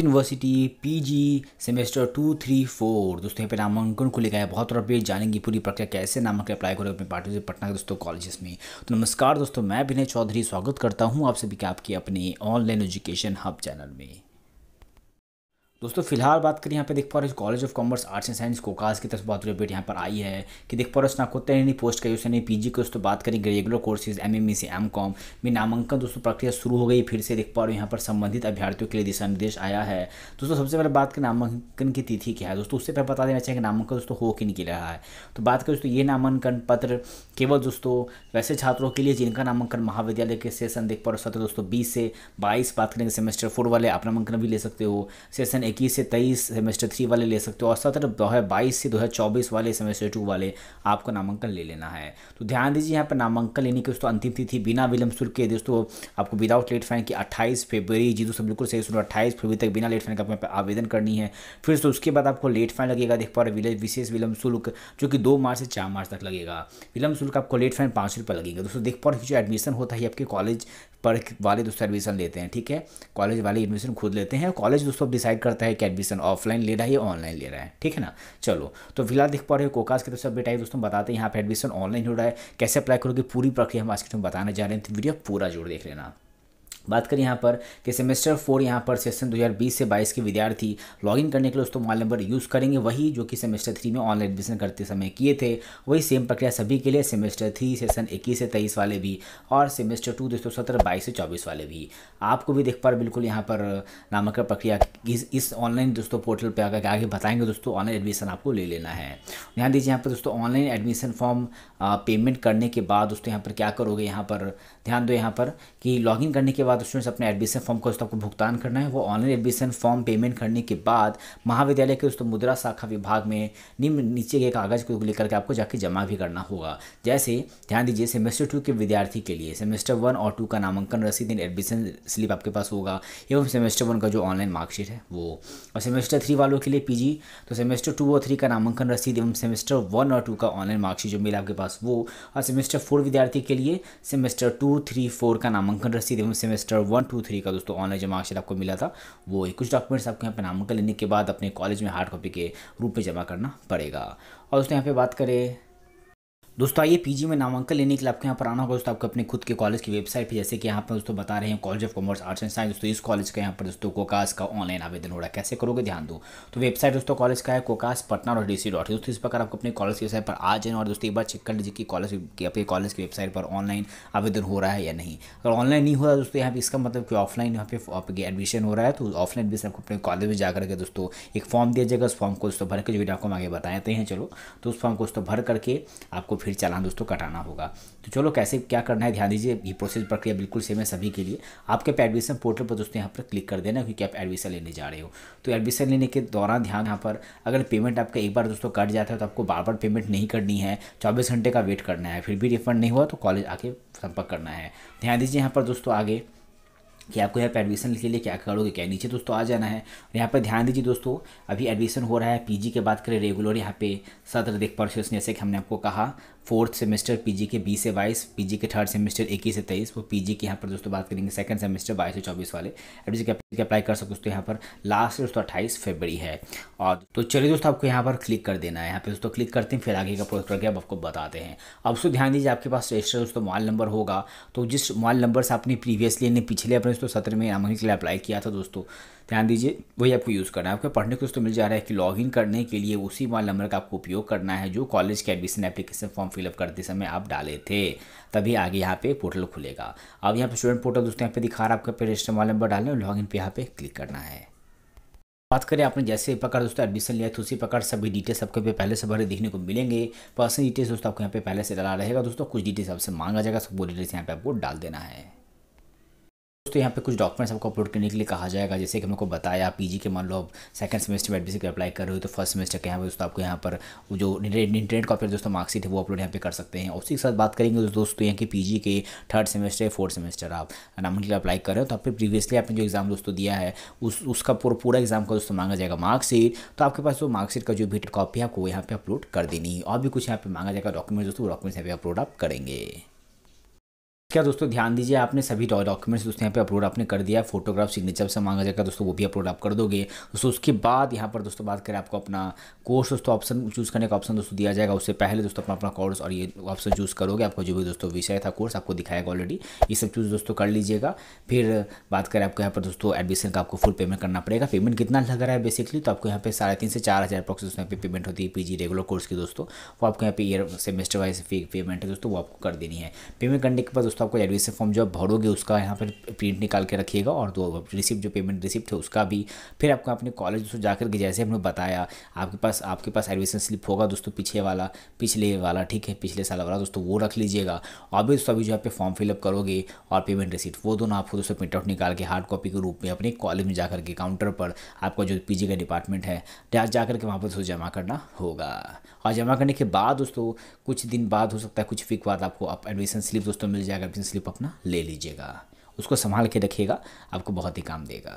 university PG semester two three four दोस्तों यहाँ पे नामांकन को लेकर बहुत और अपडेट जानेंगे पूरी प्रक्रिया कैसे नामांकन अप्लाई करो अपने पार्टी पटना के दोस्तों कॉलेजेस में तो नमस्कार दोस्तों मैं विनय चौधरी स्वागत करता हूँ आप सभी के आपके अपने ऑनलाइन एजुकेशन हब चैनल में दोस्तों फिलहाल बात करें यहाँ पे देख पा रहे हो college of commerce arts and science COCAS की तरफ बहुत रिपेट यहाँ पर आई है कि देख पा रहे हो स्नाकोत्तर यानी पोस्ट ग्रेजुएशन पी जी की दोस्तों बात करें रेगुलर कोर्सेज एम एम से एम कॉम में नामांकन दोस्तों प्रक्रिया शुरू हो गई फिर से देख पा रहे हो यहाँ पर संबंधित अभ्यर्थियों के लिए दिशा निर्देश आया है दोस्तों सबसे पहले बात करें नामांकन की तिथि क्या है दोस्तों उससे पहले बता देना चाहिए कि नामांकन दोस्तों हो कि निकल रहा है तो बात करें दोस्तों ये नामांकन पत्र केवल दोस्तों वैसे छात्रों के लिए जिनका नामांकन महाविद्यालय के सेशन देख पा रहे हो सत्र दोस्तों बीस से बाईस बात करेंगे सेमेस्टर फोर वाले आप नामांकन भी ले सकते हो सेशन इक्कीस से तेईस सेमेस्टर थ्री वाले ले सकते हो और सत्र दो हज़ार बाईस से दो हज़ार चौबीस वाले सेमेस्टर टू वाले आपको नामांकन ले लेना है तो ध्यान दीजिए यहाँ पर नामांकन लेने की दोस्तों अंतिम तिथि बिना विलंब शुल्क के दोस्तों आपको विदाउट लेट फाइन की अट्ठाईस फेबरी जी दोस्तों बिल्कुल सही सुनो अट्ठाईस फेबरी तक बिना लेट फाइन का आवेदन करनी है फिर तो उसके बाद आपको लेट फाइन लगेगा देख पा रहे विशेष विलंब शुल्क जो कि दो मार्च से चार मार्च तक लगेगा विलंब शुल्क आपको लेट फाइन पाँच रुपये लगेगा दोस्तों देख पा रहे जो एडमिशन होता है आपके कॉलेज पर वाले दोस्तों एडमिशन लेते हैं ठीक है कॉलेज वाले एडमिशन खुद लेते हैं कॉलेज दोस्तों अब डिसाइड करता करता है कि एडमिशन ऑफलाइन ले रहा है या ऑनलाइन ले रहा है ठीक है ना चलो तो फिलहाल देख पा रहे हो कोकास की तरफ से अपडेट आई दोस्तों बताते हैं यहाँ पर एडमिशन ऑनलाइन हो रहा है कैसे अप्लाई करोगे पूरी प्रक्रिया हम आज के तुम बताने जा रहे हैं तो वीडियो पूरा जोड़ देख लेना बात करें यहाँ पर कि सेमेस्टर फोर यहाँ पर सेशन 2020 से 22 के विद्यार्थी लॉगिन करने के लिए दोस्तों मोबाइल नंबर यूज़ करेंगे वही जो कि सेमेस्टर थ्री में ऑनलाइन एडमिशन करते समय किए थे वही सेम प्रक्रिया सभी के लिए सेमेस्टर थ्री सेशन इक्कीस से तेईस वाले भी और सेमेस्टर टू दोस्तों सत्रह बाईस से चौबीस वाले भी आपको भी देख पा बिल्कुल यहाँ पर नामांकन प्रक्रिया इस ऑनलाइन दोस्तों पोर्टल पर आकर आगे बताएंगे दोस्तों ऑनलाइन एडमिशन आपको ले लेना है ध्यान दीजिए यहाँ पर दोस्तों ऑनलाइन एडमिशन फॉर्म पेमेंट करने के बाद दोस्तों यहाँ पर क्या करोगे यहाँ पर ध्यान दो यहाँ पर कि लॉगिन करने के बाद स्टूडेंट्स अपने एडमिशन फॉर्म का दोस्तों आपको भुगतान करना है वो ऑनलाइन एडमिशन फॉर्म पेमेंट करने के बाद महाविद्यालय के दोस्तों मुद्रा शाखा विभाग में निम्न नीचे के कागज को लेकर के आपको जाके जमा भी करना होगा जैसे ध्यान दीजिए सेमेस्टर टू के विद्यार्थी के लिए सेमेस्टर वन और टू का नामांकन रसीद एडमिशन स्लिप आपके पास होगा एवं सेमेस्टर वन का जो ऑनलाइन मार्कशीट है वो और सेमेस्टर थ्री वालों के लिए पीजी तो सेमेस्टर टू और थ्री का नामांकन रसीद एवं सेमेस्टर वन और टू का ऑनलाइन मार्कशीट जो मिला आपके पास वो और सेमेस्टर फोर विद्यार्थी के लिए सेमेस्टर टू थ्री फोर का नामांकन रसीद एवं semester semester one two three का दोस्तों ऑनलाइन जो मार्कशीट आपको मिला था वो कुछ डॉक्यूमेंट्स आपको यहाँ पर नामांकन लेने के बाद अपने कॉलेज में हार्ड कॉपी के रूप में जमा करना पड़ेगा और दोस्तों यहाँ पर बात करें दोस्तों आइए पीजी में नामांकन लेने के लिए आपको यहाँ पर आना होगा दोस्तों आपको अपने खुद के कॉलेज की वेबसाइट पर जैसे कि यहाँ पर दोस्तों बता रहे हैं college of commerce arts and science दोस्तों इस कॉलेज का यहाँ पर दोस्तों कोकास का ऑनलाइन आवेदन हो रहा है कैसे करोगे ध्यान दो तो वेबसाइट दोस्तों कॉलेज का है COCAS Patna dot D C dot दोस्तों इस प्रकार आपको अपने कॉलेज की वेबसाइट पर आ जाए और दोस्तों एक बार चेक कर लीजिए कि कॉलेज की अपने कॉलेज की वेबसाइट पर ऑनलाइन आवेदन हो रहा है या नहीं अगर ऑनलाइन नहीं हो रहा दोस्तों यहाँ पर इसका मतलब कि ऑफलाइन यहाँ पे आपके एडमिशन हो रहा है तो ऑफलाइन एडमिशन आपको अपने कॉलेज में जाकर के दोस्तों एक फॉर्म दिया जाएगा उस फॉर्म को दोस्तों भर के जो वीडियो आपको हम आगे बताते हैं चलो तो उस फॉर्म को दोस्तों भर करके आपको फिर फिर चालान दोस्तों कटाना होगा तो चलो कैसे क्या करना है ध्यान दीजिए ये प्रोसेस प्रक्रिया बिल्कुल सेम है सभी के लिए आपके एडमिशन पोर्टल पर दोस्तों यहाँ पर क्लिक कर देना क्योंकि आप एडमिशन लेने जा रहे हो तो एडमिशन लेने के दौरान ध्यान यहाँ पर अगर पेमेंट आपका एक बार दोस्तों कट जाता है तो आपको बार बार पेमेंट नहीं करनी है चौबीस घंटे का वेट करना है फिर भी रिफंड नहीं हुआ तो कॉलेज आके संपर्क करना है ध्यान दीजिए यहाँ पर दोस्तों आगे कि आपको यहाँ पर एडमिशन के लिए क्या करोगे क्या नीचे दोस्तों आ जाना है और यहाँ पर ध्यान दीजिए दोस्तों अभी एडमिशन हो रहा है पीजी के बात करें रेगुलर यहाँ पे सत्र देख परसेस जैसे कि हमने आपको कहा फोर्थ सेमेस्टर पीजी के बीस से बाईस पीजी के थर्ड सेमेस्टर इक्कीस से तेईस वो पीजी की यहाँ पर दोस्तों बात करेंगे सेकंड सेमेस्टर बाईस से चौबीस वाले एडमिशन के अप्लाई कर सकते दोस्तों तो यहाँ पर लास्ट दोस्तों अट्ठाईस फरवरी है और तो चलिए दोस्तों आपको यहाँ पर क्लिक कर देना है यहाँ पर दोस्तों क्लिक करते हैं फिर आगे का प्रोजेक्ट करके अब आपको बताते हैं अब उसको ध्यान दीजिए आपके पास रजिस्टर दोस्तों मोबाइल नंबर होगा तो जिस मोबाइल नंबर से आपने प्रीवियसली पिछले अपने दोस्तों सत्र में नामांकन के लिए अप्लाई किया था दोस्तों ध्यान दीजिए वही आपको यूज़ करना है आपके पढ़ने को तो मिल जा रहा है कि लॉगिन करने के लिए उसी मोबाइल नंबर का आपको उपयोग करना है जो कॉलेज के एडमिशन एप्लीकेशन फॉर्म फिलअप करते समय आप डाले थे तभी आगे यहाँ पे पोर्टल खुलेगा अब यहाँ पे स्टूडेंट पोर्टल दोस्तों यहाँ पे दिखा रहा है आपका पे रजिस्टर मोबाइल नंबर डालना है इन पर यहाँ पे क्लिक करना है बात करें आपने जैसे प्रकार दोस्तों एडमिशन लिया तो उसी प्रकार सभी डिटेल्स आपके पे पहले से भरे देखने को मिलेंगे पर्सनल डिटेल्स दोस्तों आपको यहाँ पे पहले से डाला रहेगा दोस्तों कुछ डिटेल्स आपसे मांगा जाएगा सब वो डिटेल्स यहाँ पे आपको डाल देना है दोस्तों यहाँ पे कुछ डॉक्यूमेंट्स आपको अपलोड करने के लिए कहा जाएगा जैसे कि हमको बताया पीजी के मान लो आप सेकंड सेमेस्टर में एडमिशन अप्लाई कर रहे हो तो फर्स्ट सेमेस्टर के यहाँ पे दोस्तों आपको यहाँ पर जो इंटरनेट कॉपी दोस्तों मार्कशीट है वो अपलोड यहाँ पे कर सकते हैं उसी के साथ बात करेंगे तो दोस्तों यहाँ की पी के थर्ड सेमेस्टर फोर्थ सेमेस्टर आप नाम के लिए अप्लाई कर रहे हो तो आप प्रीवियसली आपने जो एग्ज़ाम दोस्तों दिया है उस उसका पूरा एग्जाम का दोस्तों मांगा जाएगा मार्कशीट तो आपके पास वो मार्कशीट का जो भी कॉपी है आपको यहाँ पर अपलोड कर देनी और भी कुछ यहाँ पर मांगा जाएगा डॉक्यूमेंट दोस्तों डॉक्यूमेंट्स यहाँ पर अपलोड आप करेंगे क्या दोस्तों ध्यान दीजिए आपने सभी डॉक्यूमेंट्स दोस्तों यहाँ पे अपलोड आपने कर दिया फोटोग्राफ सिग्नेचर से मांगा जाएगा दोस्तों वो भी अपलोड आप कर दोगे दोस्तों उसके बाद यहाँ पर दोस्तों बात करें आपको अपना कोर्स दोस्तों ऑप्शन चूज़ करने का ऑप्शन दोस्तों दिया जाएगा उससे पहले दोस्तों अपना अपना कोर्स और ये ऑप्शन चूज़ करोगे आपको जो भी दोस्तों विषय था कोर्स आपको दिखाएगा ऑलरेडी ये सब चूज़ दोस्तों कर लीजिएगा फिर बात करें आपको यहाँ पर दोस्तों एडमिशन का आपको फुल पेमेंट करना पड़ेगा पेमेंट कितना लग रहा है बेसिकली तो आपको यहाँ पे साढ़े तीन से चार हज़ार प्रोसेस दोस्तों यहाँ पे पेमेंट होती है पी रेगुलर कोर्स की दोस्तों वो आपको यहाँ पे ईयर सेमेस्टर वाइज पेमेंट है दोस्तों वो आपको कर देनी है पेमेंट करने के बाद दोस्तों दोस्तों आपको एडमिशन फॉर्म जो भरोगे उसका यहाँ पर प्रिंट निकाल के रखिएगा और दो रिसिप्ट जो पेमेंट रिसिप्ट है उसका भी फिर आपको अपने कॉलेज दोस्तों जाकर के जैसे हमने बताया आपके पास आपके पास एडमिशन स्लिप होगा दोस्तों पीछे वाला पिछले वाला ठीक है पिछले साल वाला दोस्तों वो रख लीजिएगा और भी दोस्तों अभी जो आप फॉर्म फिलअप करोगे और पेमेंट रिसिप्ट वो दोनों आपको दोस्तों प्रिंटआउट निकाल के हार्ड कॉपी के रूप में अपने कॉलेज में जाकर के काउंटर पर आपका जो पी का डिपार्टमेंट है जाकर के वहाँ पर दोस्तों जमा करना होगा और जमा करने के बाद दोस्तों कुछ दिन बाद हो सकता है कुछ फिक बाद आपको आप एडमिशन स्लिप दोस्तों मिल जाएगा एडमिशन स्लिप अपना ले लीजिएगा उसको संभाल के रखिएगा आपको बहुत ही काम देगा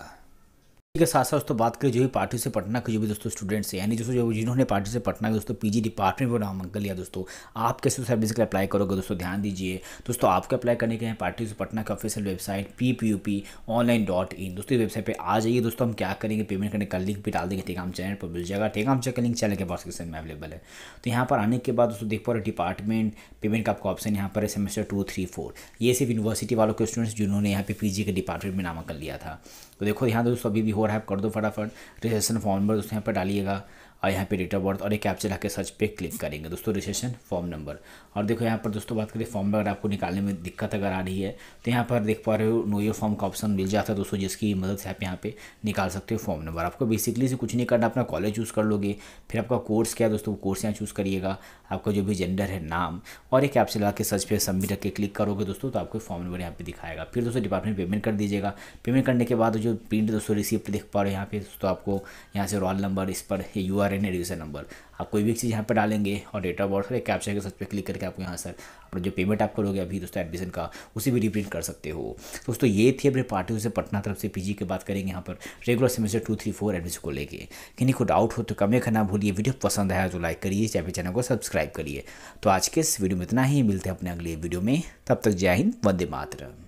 के साथ साथ दोस्तों बात करें जो भी पार्टी से पटना के जो भी दोस्तों स्टूडेंट्स हैं यानी दोस्तों जो जिन्होंने पार्टी से पटना के दोस्तों पीजी डिपार्टमेंट में नामांकन लिया दोस्तों आप कैसे सर्विस के लिए अप्लाई करोगे दोस्तों ध्यान दीजिए दोस्तों आपके अप्लाई करने के लिए पार्टी से पटना की official website P P U P online dot in दोस्तों वेबसाइट पर आ जाइए दोस्तों हम क्या करेंगे पेमेंट करने का लिंक भी डाल देंगे टेकाम चैनल पर मिल जाएगा टेकाम चैनल का लिंक चैनल के डिस्क्रिप्शन में अवेलेबल है तो यहाँ पर आने के बाद दोस्तों देख पा रहे डिपार्टमेंट पेमेंट का आपका ऑप्शन यहाँ पर है सेमेस्टर टू थ्री फोर ये सिर्फ यूनिवर्सिटी वालों के स्टूडेंट्स जिन्होंने यहाँ पे पी के डिपार्टमेंट में नामांकन लिया था तो देखो यहाँ दोस्तों अभी भी हो ओवर हैप कर दो फटाफट रजिस्ट्रेशन फॉर्म पर उसमें यहाँ पर डालिएगा और यहाँ पे डेट ऑफ बर्थ और एक कैप्चर आके सर्च पे क्लिक करेंगे दोस्तों रजिस्ट्रेशन फॉर्म नंबर और देखो यहाँ पर दोस्तों बात करें फॉर्म अगर आपको निकालने में दिक्कत अगर आ रही है तो यहाँ पर देख पा रहे हो नो योर फॉर्म का ऑप्शन मिल जाता है दोस्तों जिसकी मदद से आप यहाँ पे निकाल सकते हो फॉर्म नंबर आपको बेसिकली से कुछ नहीं करना अपना कॉलेज चूज़ कर लोगे फिर आपका कोर्स क्या है दोस्तों कोर्स यहाँ चूज़ करिएगा आपका जो भी जेंडर है नाम और एक ऐप लगा के सर्च पे सबमिट करके क्लिक करोगे दोस्तों तो आपको फॉर्म नंबर यहाँ पर दिखाएगा फिर दोस्तों डिपार्टमेंट पेमेंट कर दीजिएगा पेमेंट करने के बाद जो प्रिंट दोस्तों रिसिप्ट देख पा रहे हो यहाँ पे दोस्तों आपको यहाँ से रोल नंबर इस पर U R R N admission number आप कोई भी चीज़ यहाँ पर डालेंगे और डेट ऑफ बर्थ और एक कैप्चर के साथ पे क्लिक करके आपको यहाँ सर अपना जो पेमेंट आप करोगे अभी दोस्तों एडमिशन का उसे भी रिप्रिंट कर सकते हो दोस्तों ये थी अपने पार्टी से पटना तरफ से पीजी की बात करेंगे यहाँ पर regular semester two three four admission को लेकर किन्हीं को डाउट हो तो कमें करना भूलिए वीडियो पसंद आया तो लाइक करिए चाहे चैनल को सब्सक्राइब करिए तो आज के इस वीडियो में इतना ही मिलते हैं अपने अगले वीडियो में तब तक जय हिंद वंदे मातरम